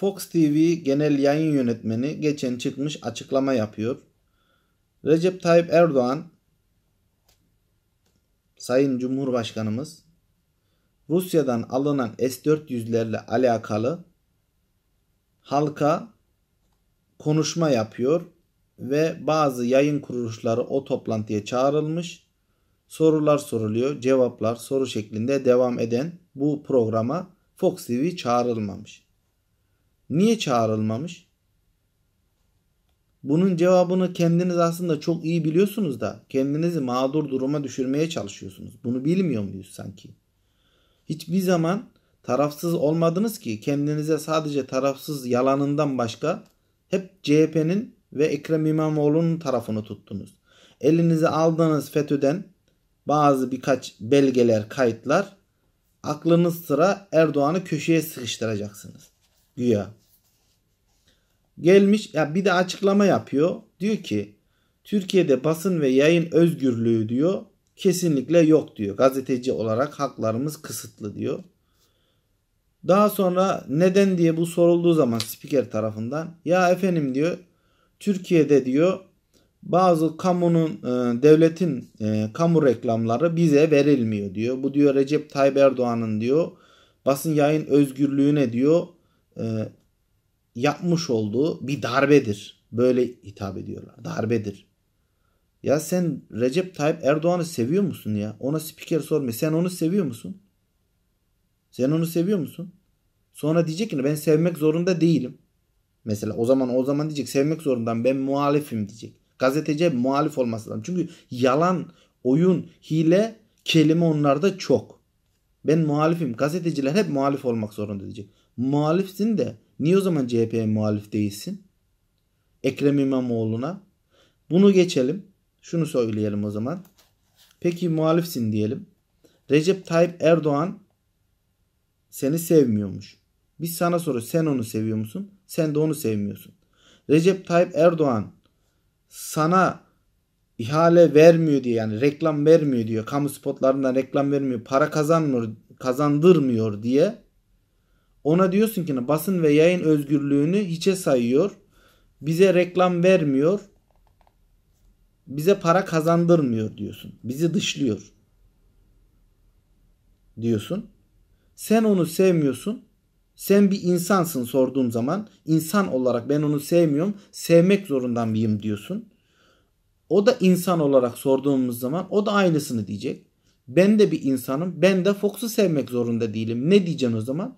Fox TV Genel Yayın Yönetmeni geçen çıkmış açıklama yapıyor. Recep Tayyip Erdoğan Sayın Cumhurbaşkanımız Rusya'dan alınan S-400'lerle alakalı halka konuşma yapıyor ve bazı yayın kuruluşları o toplantıya çağrılmış. Sorular soruluyor, cevaplar soru şeklinde devam eden bu programa Fox TV çağrılmamış. Niye çağrılmamış? Bunun cevabını kendiniz aslında çok iyi biliyorsunuz da kendinizi mağdur duruma düşürmeye çalışıyorsunuz. Bunu bilmiyor muyuz sanki? Hiçbir zaman tarafsız olmadınız ki kendinize sadece tarafsız yalanından başka hep CHP'nin ve Ekrem İmamoğlu'nun tarafını tuttunuz. Elinize aldığınız FETÖ'den bazı birkaç belgeler, kayıtlar aklınız sıra Erdoğan'ı köşeye sıkıştıracaksınız güya. Gelmiş ya bir de açıklama yapıyor. Diyor ki Türkiye'de basın ve yayın özgürlüğü diyor kesinlikle yok diyor. Gazeteci olarak haklarımız kısıtlı diyor. Daha sonra neden diye bu sorulduğu zaman spiker tarafından ya efendim diyor Türkiye'de diyor bazı kamunun e, devletin e, kamu reklamları bize verilmiyor diyor. Bu diyor Recep Tayyip Erdoğan'ın diyor basın yayın özgürlüğüne diyor e, yapmış olduğu bir darbedir. Böyle hitap ediyorlar. Darbedir. Ya sen Recep Tayyip Erdoğan'ı seviyor musun ya? Ona spiker sormuyor. Sen onu seviyor musun? Sen onu seviyor musun? Sonra diyecek ki ben sevmek zorunda değilim. Mesela o zaman o zaman diyecek sevmek zorundan ben muhalifim diyecek. Gazeteci muhalif olması lazım. Çünkü yalan, oyun, hile kelime onlarda çok. Ben muhalifim. Gazeteciler hep muhalif olmak zorunda diyecek muhalifsin de niye o zaman CHP'ye muhalif değilsin? Ekrem İmamoğlu'na. Bunu geçelim. Şunu söyleyelim o zaman. Peki muhalifsin diyelim. Recep Tayyip Erdoğan seni sevmiyormuş. Biz sana soruyoruz sen onu seviyor musun? Sen de onu sevmiyorsun. Recep Tayyip Erdoğan sana ihale vermiyor diye yani reklam vermiyor diyor. Kamu spotlarında reklam vermiyor. Para kazanmıyor, kazandırmıyor diye ona diyorsun ki basın ve yayın özgürlüğünü hiçe sayıyor. Bize reklam vermiyor. Bize para kazandırmıyor diyorsun. Bizi dışlıyor diyorsun. Sen onu sevmiyorsun. Sen bir insansın sorduğum zaman. insan olarak ben onu sevmiyorum. Sevmek zorunda mıyım diyorsun. O da insan olarak sorduğumuz zaman o da aynısını diyecek. Ben de bir insanım. Ben de Fox'u sevmek zorunda değilim. Ne diyeceksin o zaman?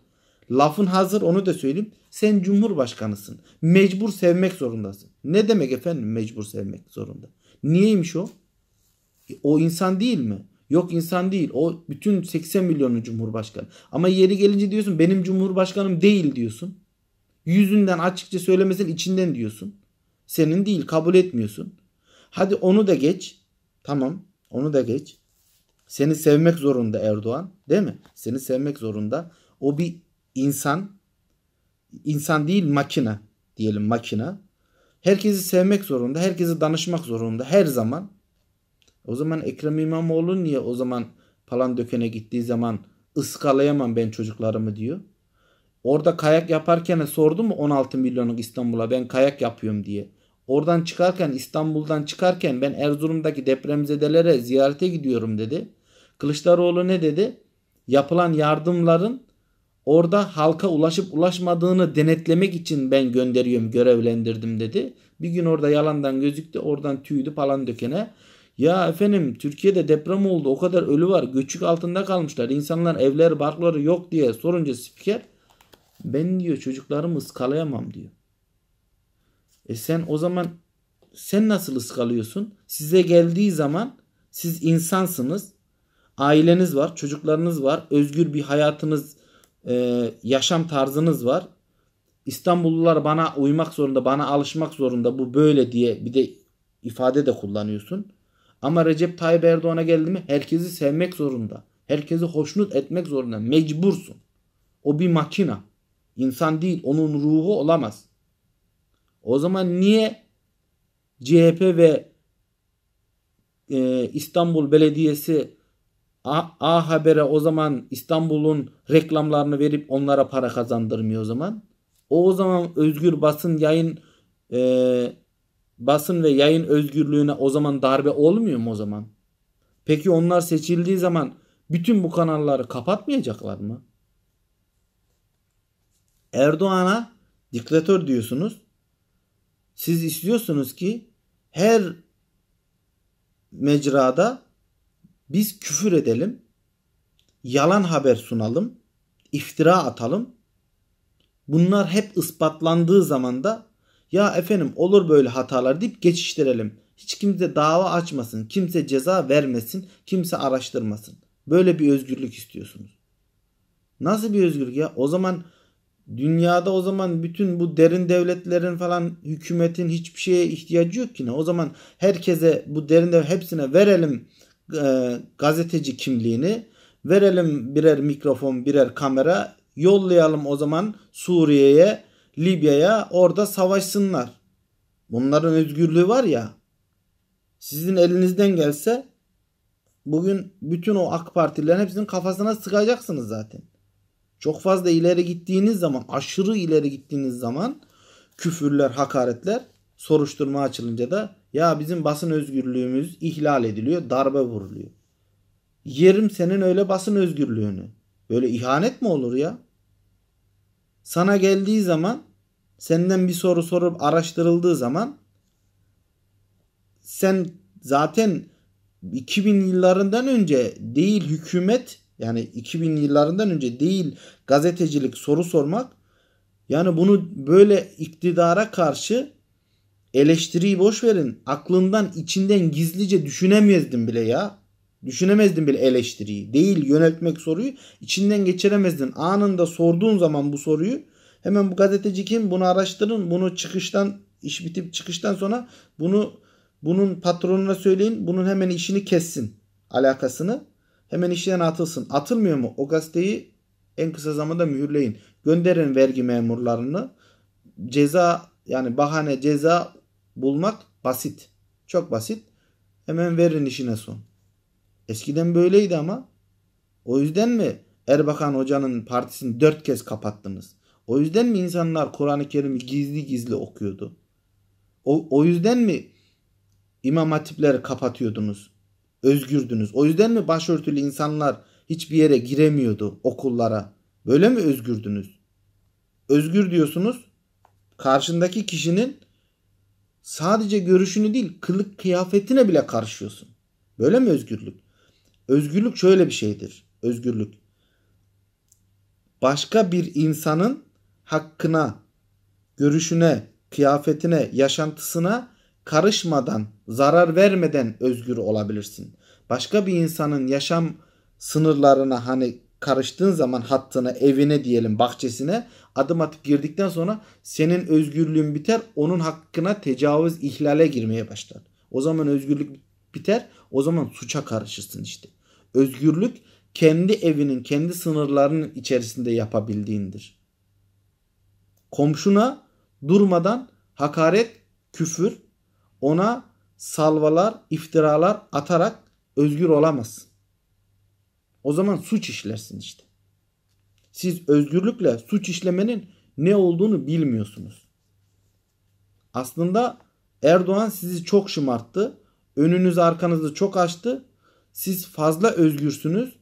Lafın hazır onu da söyleyeyim. Sen cumhurbaşkanısın. Mecbur sevmek zorundasın. Ne demek efendim mecbur sevmek zorunda? Niyeymiş o? o insan değil mi? Yok insan değil. O bütün 80 milyonun cumhurbaşkanı. Ama yeri gelince diyorsun benim cumhurbaşkanım değil diyorsun. Yüzünden açıkça söylemesin içinden diyorsun. Senin değil kabul etmiyorsun. Hadi onu da geç. Tamam onu da geç. Seni sevmek zorunda Erdoğan değil mi? Seni sevmek zorunda. O bir insan insan değil makine diyelim makine. Herkesi sevmek zorunda, herkesi danışmak zorunda her zaman. O zaman Ekrem İmamoğlu niye o zaman falan dökene gittiği zaman ıskalayamam ben çocuklarımı diyor. Orada kayak yaparken sordu mu 16 milyonluk İstanbul'a ben kayak yapıyorum diye. Oradan çıkarken İstanbul'dan çıkarken ben Erzurum'daki depremzedelere ziyarete gidiyorum dedi. Kılıçdaroğlu ne dedi? Yapılan yardımların Orada halka ulaşıp ulaşmadığını denetlemek için ben gönderiyorum, görevlendirdim dedi. Bir gün orada yalandan gözüktü, oradan tüydü falan dökene. Ya efendim Türkiye'de deprem oldu, o kadar ölü var, göçük altında kalmışlar, insanlar evler, barkları yok diye sorunca spiker ben diyor çocuklarımı ıskalayamam diyor. E sen o zaman sen nasıl ıskalıyorsun? Size geldiği zaman siz insansınız. Aileniz var, çocuklarınız var, özgür bir hayatınız e, yaşam tarzınız var. İstanbullular bana uymak zorunda, bana alışmak zorunda bu böyle diye bir de ifade de kullanıyorsun. Ama Recep Tayyip Erdoğan'a geldi mi herkesi sevmek zorunda. Herkesi hoşnut etmek zorunda. Mecbursun. O bir makina. İnsan değil. Onun ruhu olamaz. O zaman niye CHP ve e, İstanbul Belediyesi A, A Haber'e o zaman İstanbul'un reklamlarını verip onlara para kazandırmıyor o zaman. O o zaman özgür basın yayın e, basın ve yayın özgürlüğüne o zaman darbe olmuyor mu o zaman? Peki onlar seçildiği zaman bütün bu kanalları kapatmayacaklar mı? Erdoğan'a diktatör diyorsunuz. Siz istiyorsunuz ki her mecrada biz küfür edelim, yalan haber sunalım, iftira atalım. Bunlar hep ispatlandığı zaman da ya efendim olur böyle hatalar deyip geçiştirelim. Hiç kimse dava açmasın, kimse ceza vermesin, kimse araştırmasın. Böyle bir özgürlük istiyorsunuz. Nasıl bir özgürlük ya? O zaman dünyada o zaman bütün bu derin devletlerin falan hükümetin hiçbir şeye ihtiyacı yok ki ne? O zaman herkese bu derin dev hepsine verelim e, gazeteci kimliğini verelim birer mikrofon birer kamera yollayalım o zaman Suriye'ye Libya'ya orada savaşsınlar. Bunların özgürlüğü var ya sizin elinizden gelse bugün bütün o AK Partililerin hepsinin kafasına sıkacaksınız zaten. Çok fazla ileri gittiğiniz zaman, aşırı ileri gittiğiniz zaman küfürler, hakaretler soruşturma açılınca da ya bizim basın özgürlüğümüz ihlal ediliyor, darbe vuruluyor. Yerim senin öyle basın özgürlüğünü. Böyle ihanet mi olur ya? Sana geldiği zaman senden bir soru sorup araştırıldığı zaman sen zaten 2000 yıllarından önce değil hükümet yani 2000 yıllarından önce değil gazetecilik soru sormak yani bunu böyle iktidara karşı Eleştiriyi boş verin. Aklından içinden gizlice düşünemezdin bile ya. Düşünemezdin bile eleştiriyi. Değil yöneltmek soruyu. içinden geçiremezdin. Anında sorduğun zaman bu soruyu hemen bu gazeteci kim bunu araştırın. Bunu çıkıştan iş bitip çıkıştan sonra bunu bunun patronuna söyleyin. Bunun hemen işini kessin. Alakasını. Hemen işten atılsın. Atılmıyor mu? O gazeteyi en kısa zamanda mühürleyin. Gönderin vergi memurlarını. Ceza yani bahane ceza bulmak basit. Çok basit. Hemen verin işine son. Eskiden böyleydi ama. O yüzden mi Erbakan Hoca'nın partisini dört kez kapattınız? O yüzden mi insanlar Kur'an-ı Kerim'i gizli gizli okuyordu? O, o yüzden mi imam hatipleri kapatıyordunuz? Özgürdünüz. O yüzden mi başörtülü insanlar hiçbir yere giremiyordu okullara? Böyle mi özgürdünüz? Özgür diyorsunuz. Karşındaki kişinin Sadece görüşünü değil kılık kıyafetine bile karışıyorsun. Böyle mi özgürlük? Özgürlük şöyle bir şeydir. Özgürlük. Başka bir insanın hakkına, görüşüne, kıyafetine, yaşantısına karışmadan, zarar vermeden özgür olabilirsin. Başka bir insanın yaşam sınırlarına hani karıştığın zaman hattına, evine diyelim, bahçesine adım atıp girdikten sonra senin özgürlüğün biter. Onun hakkına tecavüz, ihlale girmeye başlar. O zaman özgürlük biter. O zaman suça karışırsın işte. Özgürlük kendi evinin, kendi sınırlarının içerisinde yapabildiğindir. Komşuna durmadan hakaret, küfür, ona salvalar, iftiralar atarak özgür olamazsın. O zaman suç işlersin işte. Siz özgürlükle suç işlemenin ne olduğunu bilmiyorsunuz. Aslında Erdoğan sizi çok şımarttı. önünüz arkanızı çok açtı. Siz fazla özgürsünüz.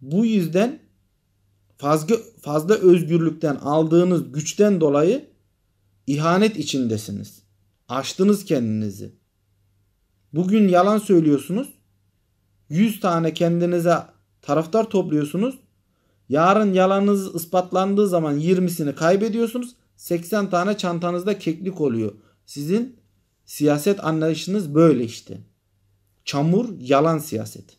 Bu yüzden fazla, fazla özgürlükten aldığınız güçten dolayı ihanet içindesiniz. Açtınız kendinizi. Bugün yalan söylüyorsunuz. 100 tane kendinize taraftar topluyorsunuz. Yarın yalanınız ispatlandığı zaman 20'sini kaybediyorsunuz. 80 tane çantanızda keklik oluyor. Sizin siyaset anlayışınız böyle işte. Çamur, yalan siyaseti.